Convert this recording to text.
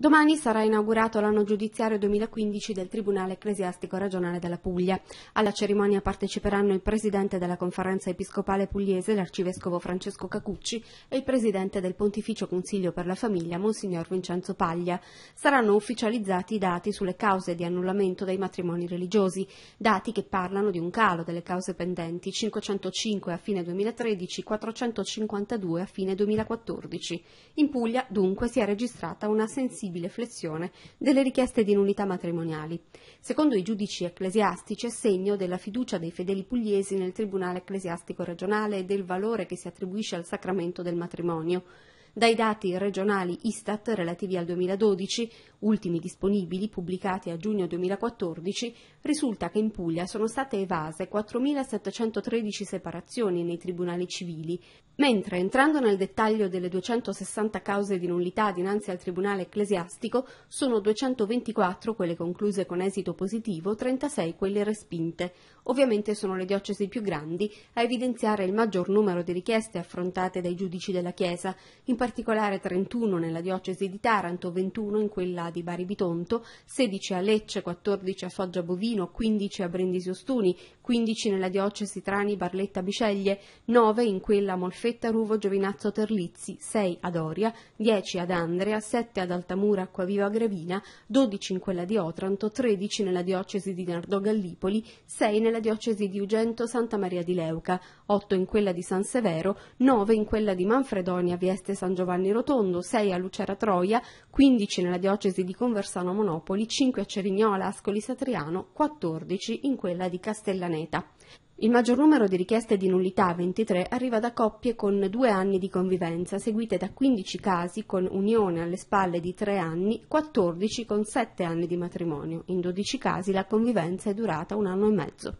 Domani sarà inaugurato l'anno giudiziario 2015 del Tribunale Ecclesiastico Regionale della Puglia. Alla cerimonia parteciperanno il Presidente della Conferenza Episcopale Pugliese, l'Arcivescovo Francesco Cacucci e il Presidente del Pontificio Consiglio per la Famiglia, Monsignor Vincenzo Paglia. Saranno ufficializzati i dati sulle cause di annullamento dei matrimoni religiosi, dati che parlano di un calo delle cause pendenti, 505 a fine 2013, 452 a fine 2014. In Puglia, dunque, si è registrata una sensibile possibile flessione delle richieste di nullità matrimoniali, secondo i giudici ecclesiastici è segno della fiducia dei fedeli pugliesi nel Tribunale ecclesiastico regionale e del valore che si attribuisce al sacramento del matrimonio. Dai dati regionali Istat relativi al 2012, ultimi disponibili pubblicati a giugno 2014, risulta che in Puglia sono state evase 4.713 separazioni nei tribunali civili, mentre entrando nel dettaglio delle 260 cause di nullità dinanzi al tribunale ecclesiastico sono 224 quelle concluse con esito positivo, 36 quelle respinte. Ovviamente sono le diocesi più grandi a evidenziare il maggior numero di richieste affrontate dai giudici della Chiesa, in particolare 31 nella diocesi di Taranto, 21 in quella Padova di Bari Bitonto, 16 a Lecce, 14 a Foggia Bovino, 15 a Brindisi Ostuni, 15 nella diocesi Trani Barletta Biceglie, 9 in quella Molfetta Ruvo Giovinazzo Terlizzi, 6 ad Oria, 10 ad Andrea, 7 ad Altamura Acquaviva Gravina, 12 in quella di Otranto, 13 nella diocesi di Nardò Gallipoli, 6 nella diocesi di Ugento Santa Maria di Leuca, 8 in quella di San Severo, 9 in quella di Manfredonia Vieste San Giovanni Rotondo, 6 a Lucera Troia, 15 nella diocesi francesi di Conversano Monopoli, 5 a Cerignola, Ascoli Satriano, 14 in quella di Castellaneta. Il maggior numero di richieste di nullità, 23, arriva da coppie con due anni di convivenza, seguite da 15 casi con unione alle spalle di tre anni, 14 con sette anni di matrimonio. In 12 casi la convivenza è durata un anno e mezzo.